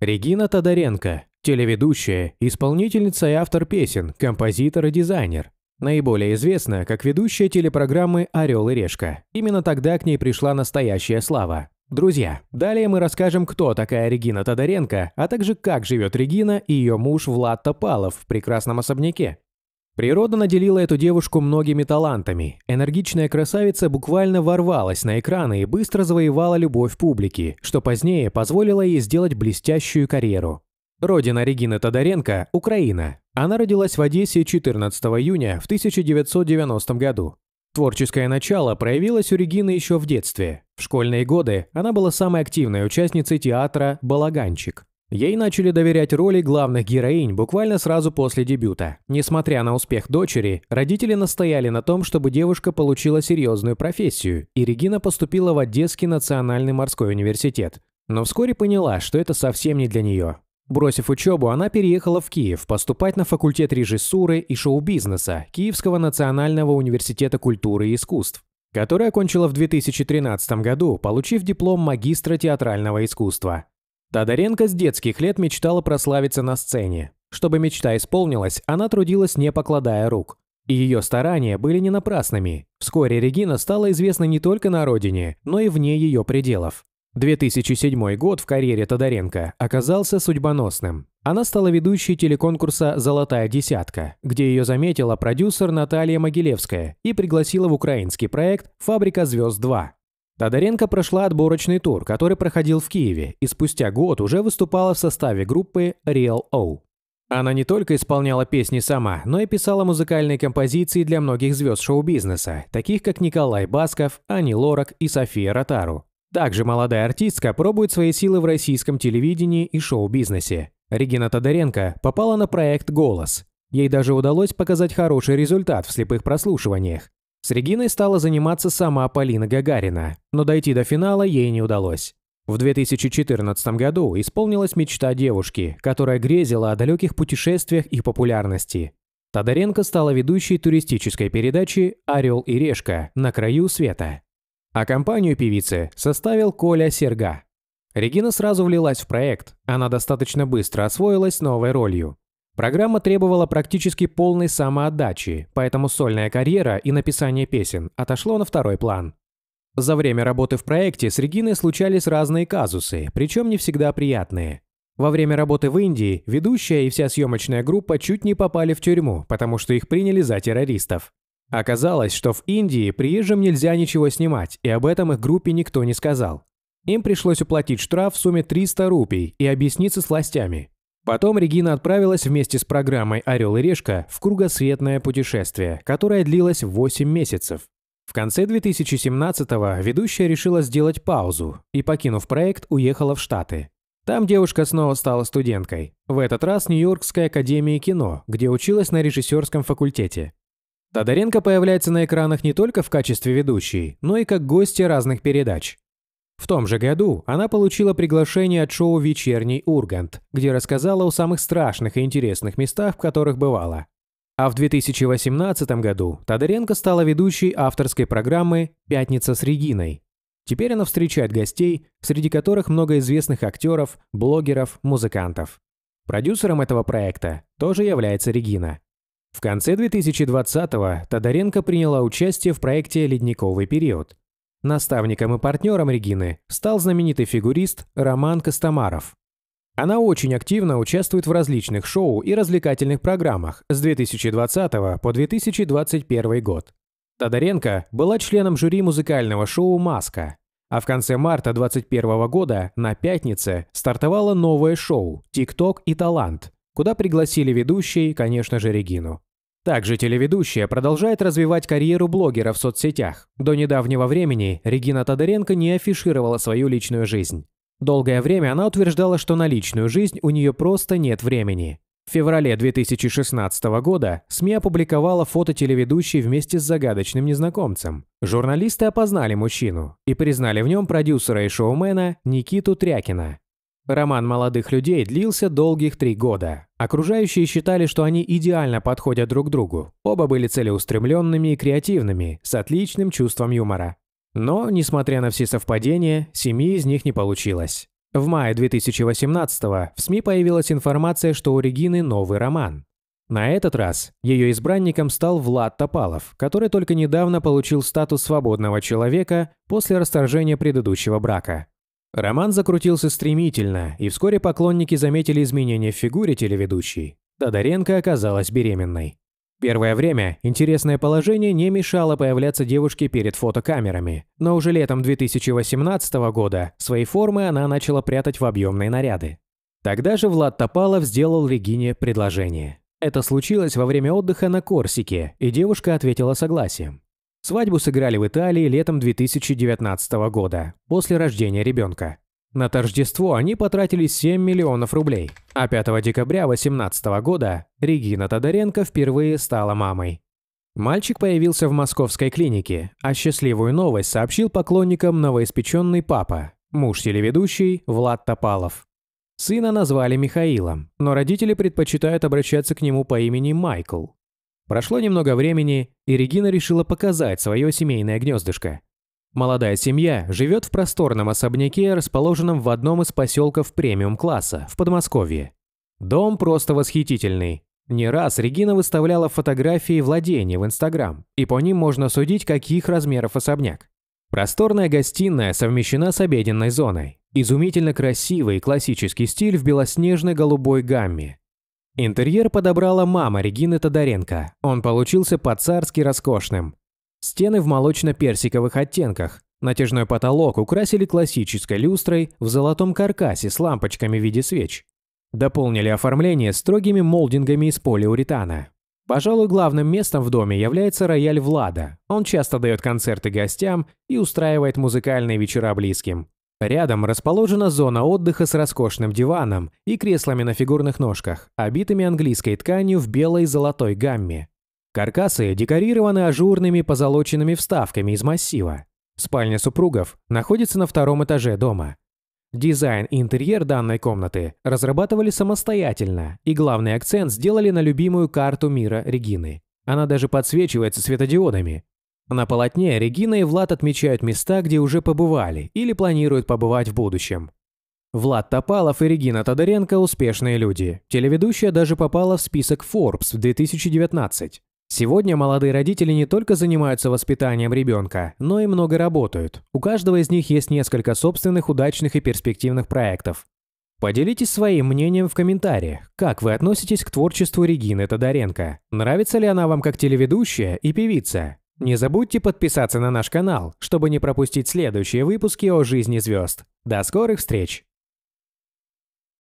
Регина Тодоренко, телеведущая, исполнительница и автор песен, композитор и дизайнер. Наиболее известна как ведущая телепрограммы «Орел и решка». Именно тогда к ней пришла настоящая слава. Друзья, далее мы расскажем, кто такая Регина Тодоренко, а также как живет Регина и ее муж Влад Топалов в прекрасном особняке, Природа наделила эту девушку многими талантами. Энергичная красавица буквально ворвалась на экраны и быстро завоевала любовь публики, что позднее позволило ей сделать блестящую карьеру. Родина Регины Тодоренко – Украина. Она родилась в Одессе 14 июня в 1990 году. Творческое начало проявилось у Регины еще в детстве. В школьные годы она была самой активной участницей театра «Балаганчик». Ей начали доверять роли главных героинь буквально сразу после дебюта. Несмотря на успех дочери, родители настояли на том, чтобы девушка получила серьезную профессию, и Регина поступила в Одесский национальный морской университет. Но вскоре поняла, что это совсем не для нее. Бросив учебу, она переехала в Киев поступать на факультет режиссуры и шоу-бизнеса Киевского национального университета культуры и искусств, который окончила в 2013 году, получив диплом магистра театрального искусства. Тодоренко с детских лет мечтала прославиться на сцене. Чтобы мечта исполнилась, она трудилась не покладая рук. И ее старания были не напрасными. Вскоре Регина стала известна не только на родине, но и вне ее пределов. 2007 год в карьере Тодоренко оказался судьбоносным. Она стала ведущей телеконкурса «Золотая десятка», где ее заметила продюсер Наталья Могилевская и пригласила в украинский проект «Фабрика звезд 2». Тодоренко прошла отборочный тур, который проходил в Киеве, и спустя год уже выступала в составе группы Real O. Она не только исполняла песни сама, но и писала музыкальные композиции для многих звезд шоу-бизнеса, таких как Николай Басков, Ани Лорак и София Ротару. Также молодая артистка пробует свои силы в российском телевидении и шоу-бизнесе. Регина Тодоренко попала на проект «Голос». Ей даже удалось показать хороший результат в слепых прослушиваниях. С Региной стала заниматься сама Полина Гагарина, но дойти до финала ей не удалось. В 2014 году исполнилась мечта девушки, которая грезила о далеких путешествиях и популярности. Тодоренко стала ведущей туристической передачи «Орел и решка» на краю света. А компанию певицы составил Коля Серга. Регина сразу влилась в проект, она достаточно быстро освоилась новой ролью. Программа требовала практически полной самоотдачи, поэтому сольная карьера и написание песен отошло на второй план. За время работы в проекте с Региной случались разные казусы, причем не всегда приятные. Во время работы в Индии ведущая и вся съемочная группа чуть не попали в тюрьму, потому что их приняли за террористов. Оказалось, что в Индии приезжим нельзя ничего снимать, и об этом их группе никто не сказал. Им пришлось уплатить штраф в сумме 300 рупий и объясниться с властями. Потом Регина отправилась вместе с программой «Орел и Решка» в кругосветное путешествие, которое длилось 8 месяцев. В конце 2017-го ведущая решила сделать паузу и, покинув проект, уехала в Штаты. Там девушка снова стала студенткой. В этот раз Нью-Йоркской академии кино, где училась на режиссерском факультете. Тодоренко появляется на экранах не только в качестве ведущей, но и как гостья разных передач. В том же году она получила приглашение от шоу «Вечерний Ургант», где рассказала о самых страшных и интересных местах, в которых бывала. А в 2018 году Тодоренко стала ведущей авторской программы «Пятница с Региной». Теперь она встречает гостей, среди которых много известных актеров, блогеров, музыкантов. Продюсером этого проекта тоже является Регина. В конце 2020-го Тодоренко приняла участие в проекте «Ледниковый период», Наставником и партнером Регины стал знаменитый фигурист Роман Костомаров. Она очень активно участвует в различных шоу и развлекательных программах с 2020 по 2021 год. Тодоренко была членом жюри музыкального шоу «Маска», а в конце марта 2021 года на «Пятнице» стартовало новое шоу «ТикТок и талант», куда пригласили ведущей, конечно же, Регину. Также телеведущая продолжает развивать карьеру блогера в соцсетях. До недавнего времени Регина Тодоренко не афишировала свою личную жизнь. Долгое время она утверждала, что на личную жизнь у нее просто нет времени. В феврале 2016 года СМИ опубликовала фото телеведущей вместе с загадочным незнакомцем. Журналисты опознали мужчину и признали в нем продюсера и шоумена Никиту Трякина. Роман молодых людей длился долгих три года. Окружающие считали, что они идеально подходят друг другу. Оба были целеустремленными и креативными, с отличным чувством юмора. Но, несмотря на все совпадения, семьи из них не получилось. В мае 2018-го в СМИ появилась информация, что у Регины новый роман. На этот раз ее избранником стал Влад Топалов, который только недавно получил статус свободного человека после расторжения предыдущего брака. Роман закрутился стремительно, и вскоре поклонники заметили изменения в фигуре телеведущей. Тодоренко оказалась беременной. Первое время интересное положение не мешало появляться девушке перед фотокамерами, но уже летом 2018 года свои формы она начала прятать в объемные наряды. Тогда же Влад Топалов сделал Регине предложение. Это случилось во время отдыха на Корсике, и девушка ответила согласием. Свадьбу сыграли в Италии летом 2019 года, после рождения ребенка. На торжество они потратили 7 миллионов рублей, а 5 декабря 2018 года Регина Тодоренко впервые стала мамой. Мальчик появился в московской клинике, а счастливую новость сообщил поклонникам новоиспеченный папа, муж телеведущий Влад Топалов. Сына назвали Михаилом, но родители предпочитают обращаться к нему по имени Майкл, Прошло немного времени, и Регина решила показать свое семейное гнездышко. Молодая семья живет в просторном особняке, расположенном в одном из поселков премиум-класса в Подмосковье. Дом просто восхитительный. Не раз Регина выставляла фотографии владения в Инстаграм, и по ним можно судить, каких размеров особняк. Просторная гостиная совмещена с обеденной зоной. Изумительно красивый классический стиль в белоснежно-голубой гамме. Интерьер подобрала мама Регины Тодоренко. Он получился по-царски роскошным. Стены в молочно-персиковых оттенках. Натяжной потолок украсили классической люстрой в золотом каркасе с лампочками в виде свеч. Дополнили оформление строгими молдингами из полиуретана. Пожалуй, главным местом в доме является рояль Влада. Он часто дает концерты гостям и устраивает музыкальные вечера близким. Рядом расположена зона отдыха с роскошным диваном и креслами на фигурных ножках, обитыми английской тканью в белой золотой гамме. Каркасы декорированы ажурными позолоченными вставками из массива. Спальня супругов находится на втором этаже дома. Дизайн и интерьер данной комнаты разрабатывали самостоятельно, и главный акцент сделали на любимую карту мира Регины. Она даже подсвечивается светодиодами, на полотне Регина и Влад отмечают места, где уже побывали или планируют побывать в будущем. Влад Топалов и Регина Тодоренко – успешные люди. Телеведущая даже попала в список Forbes в 2019. Сегодня молодые родители не только занимаются воспитанием ребенка, но и много работают. У каждого из них есть несколько собственных удачных и перспективных проектов. Поделитесь своим мнением в комментариях, как вы относитесь к творчеству Регины Тодоренко. Нравится ли она вам как телеведущая и певица? Не забудьте подписаться на наш канал, чтобы не пропустить следующие выпуски о жизни звезд. До скорых встреч!